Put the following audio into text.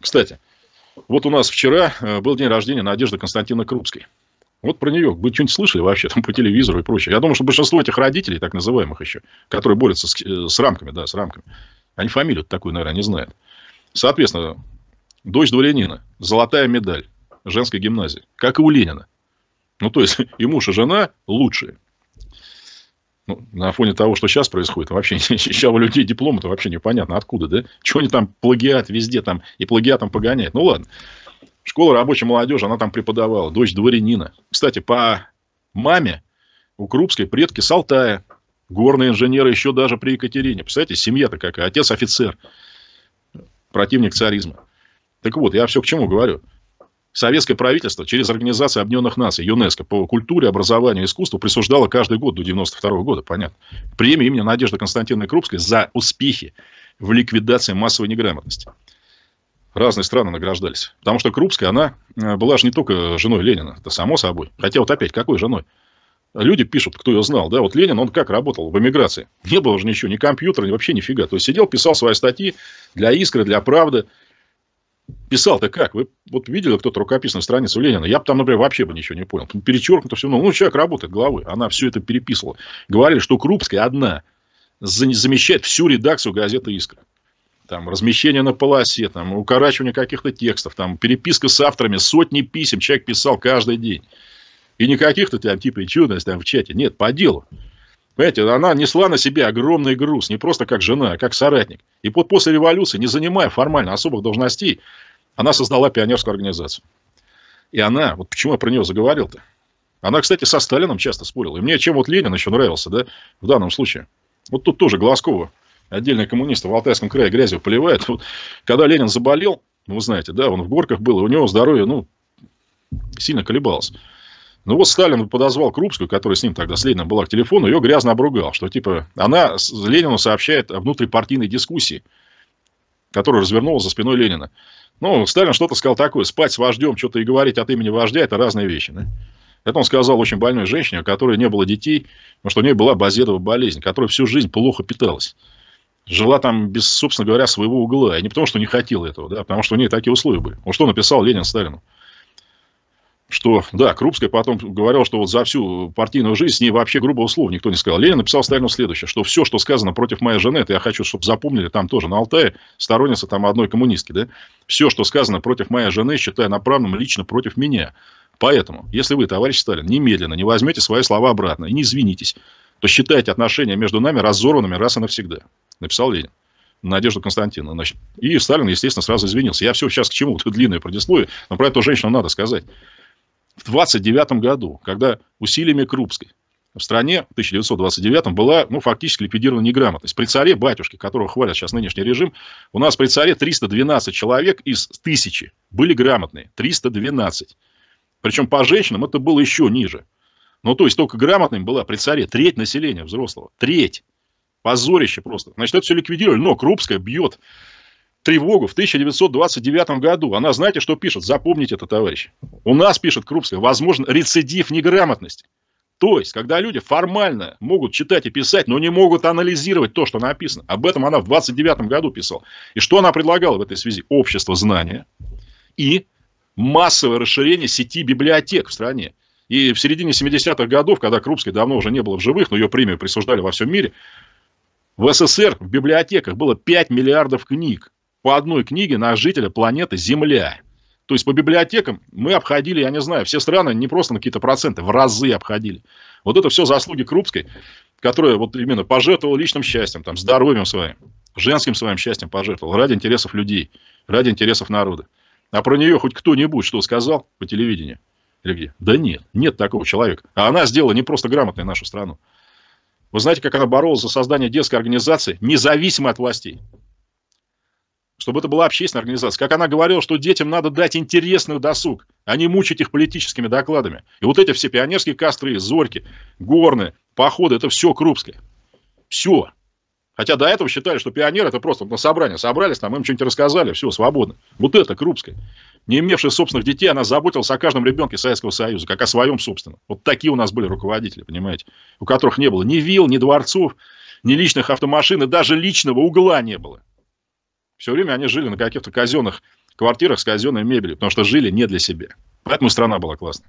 Кстати, вот у нас вчера э, был день рождения Надежды Константина Крупской. Вот про нее. Вы что-нибудь слышали вообще там по телевизору и прочее? Я думаю, что большинство этих родителей, так называемых еще, которые борются с, э, с рамками, да, с рамками, они фамилию такую, наверное, не знают. Соответственно, дочь дворянина, золотая медаль женской гимназии, как и у Ленина. Ну, то есть, и муж, и жена лучшие ну, на фоне того, что сейчас происходит, вообще сейчас у людей дипломы-то вообще непонятно откуда, да? Чего они там плагиат везде там и плагиатом погоняют? Ну ладно. Школа рабочей молодежи, она там преподавала, дочь дворянина. Кстати, по маме у Крупской предки с Алтая, горные инженеры еще даже при Екатерине. Представляете, семья-то какая, отец офицер, противник царизма. Так вот, я все к чему говорю – Советское правительство через Организацию Объединенных Наций, ЮНЕСКО, по культуре, образованию, искусству присуждало каждый год до 92 года, понятно, премия имени Надежды Константиновны Крупской за успехи в ликвидации массовой неграмотности. Разные страны награждались. Потому что Крупская, она э, была же не только женой Ленина, это само собой. Хотя вот опять, какой женой? люди пишут, кто ее знал, да, вот Ленин, он как работал в эмиграции? Не было же ничего, ни компьютера, ни вообще нифига. То есть, сидел, писал свои статьи для «Искры», для «Правды», писал-то как? Вы вот видели кто-то рукописную страницу Ленина? Я бы там, например, вообще бы ничего не понял. перечеркнуто все. Ну, ну, человек работает главы. Она все это переписывала. Говорили, что Крупская одна замещает всю редакцию газеты «Искра». Там размещение на полосе, там укорачивание каких-то текстов, там переписка с авторами, сотни писем человек писал каждый день. И никаких то там типа чудность там в чате. Нет, по делу. Понимаете, она несла на себе огромный груз, не просто как жена, а как соратник. И вот после революции, не занимая формально особых должностей, она создала пионерскую организацию. И она, вот почему я про нее заговорил-то, она, кстати, со Сталином часто спорила. И мне чем вот Ленин еще нравился, да, в данном случае. Вот тут тоже Глазкова, отдельные коммунисты в Алтайском крае грязью поливают. Вот, когда Ленин заболел, ну, вы знаете, да, он в горках был, и у него здоровье, ну, сильно колебалось. Ну вот Сталин подозвал Крупскую, которая с ним тогда, с Лениным была к телефону, ее грязно обругал, что типа она Ленину сообщает о внутрипартийной дискуссии, которая развернулась за спиной Ленина. Ну, Сталин что-то сказал такое, спать с вождем, что-то и говорить от имени вождя, это разные вещи, да? Это он сказал очень больной женщине, у которой не было детей, потому что у нее была базедовая болезнь, которая всю жизнь плохо питалась. Жила там без, собственно говоря, своего угла. И не потому, что не хотел этого, да, а потому что у нее такие условия были. Вот что написал Ленин Сталину что, да, Крупская потом говорила что вот за всю партийную жизнь с ней вообще грубого слова никто не сказал. Ленин написал Сталину следующее, что все, что сказано против моей жены, это я хочу, чтобы запомнили там тоже, на Алтае, сторонница там одной коммунистки, да, все, что сказано против моей жены, считаю направленным лично против меня. Поэтому, если вы, товарищ Сталин, немедленно не возьмете свои слова обратно и не извинитесь, то считайте отношения между нами разорванными раз и навсегда. Написал Ленин. Надежду Константиновну. Значит, и Сталин, естественно, сразу извинился. Я все сейчас к чему? Тут длинное предисловие, но про эту женщину надо сказать в 29 году, когда усилиями Крупской в стране в 1929 была ну, фактически ликвидирована неграмотность. При царе батюшке, которого хвалят сейчас нынешний режим, у нас при царе 312 человек из тысячи были грамотные. 312. Причем по женщинам это было еще ниже. Ну, то есть, только грамотным была при царе треть населения взрослого. Треть. Позорище просто. Значит, это все ликвидировали. Но Крупская бьет тревогу в 1929 году. Она, знаете, что пишет? Запомните это, товарищи. У нас, пишет Крупская, возможно, рецидив неграмотности. То есть, когда люди формально могут читать и писать, но не могут анализировать то, что написано. Об этом она в 29 году писала. И что она предлагала в этой связи? Общество знания и массовое расширение сети библиотек в стране. И в середине 70-х годов, когда Крупской давно уже не было в живых, но ее премию присуждали во всем мире, в СССР в библиотеках было 5 миллиардов книг по одной книге на жителя планеты Земля. То есть по библиотекам мы обходили, я не знаю, все страны не просто на какие-то проценты, в разы обходили. Вот это все заслуги Крупской, которая вот именно пожертвовала личным счастьем, там, здоровьем своим, женским своим счастьем пожертвовала ради интересов людей, ради интересов народа. А про нее хоть кто-нибудь что сказал по телевидению или где? Да нет, нет такого человека. А она сделала не просто грамотной нашу страну. Вы знаете, как она боролась за создание детской организации, независимо от властей чтобы это была общественная организация. Как она говорила, что детям надо дать интересный досуг, а не мучить их политическими докладами. И вот эти все пионерские костры, зорки, горны, походы, это все крупское. Все. Хотя до этого считали, что пионеры это просто на собрание собрались, там им что-нибудь рассказали, все, свободно. Вот это Крупская. Не имевшая собственных детей, она заботилась о каждом ребенке Советского Союза, как о своем собственном. Вот такие у нас были руководители, понимаете, у которых не было ни вил, ни дворцов, ни личных автомашин, и даже личного угла не было. Все время они жили на каких-то казенных квартирах с казенной мебелью, потому что жили не для себя. Поэтому страна была классная.